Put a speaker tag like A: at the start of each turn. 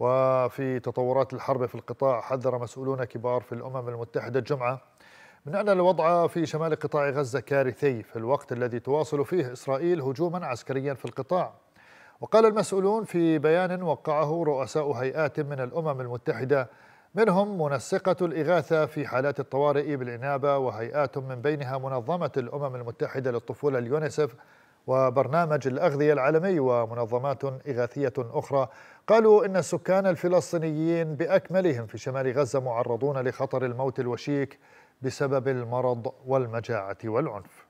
A: وفي تطورات الحرب في القطاع حذر مسؤولون كبار في الأمم المتحدة الجمعة من أن الوضع في شمال قطاع غزة كارثي في الوقت الذي تواصل فيه إسرائيل هجوما عسكريا في القطاع وقال المسؤولون في بيان وقعه رؤساء هيئات من الأمم المتحدة منهم منسقة الإغاثة في حالات الطوارئ بالإنابة وهيئات من بينها منظمة الأمم المتحدة للطفولة اليونيسف وبرنامج الأغذية العالمي ومنظمات إغاثية أخرى قالوا إن السكان الفلسطينيين بأكملهم في شمال غزة معرضون لخطر الموت الوشيك بسبب المرض والمجاعة والعنف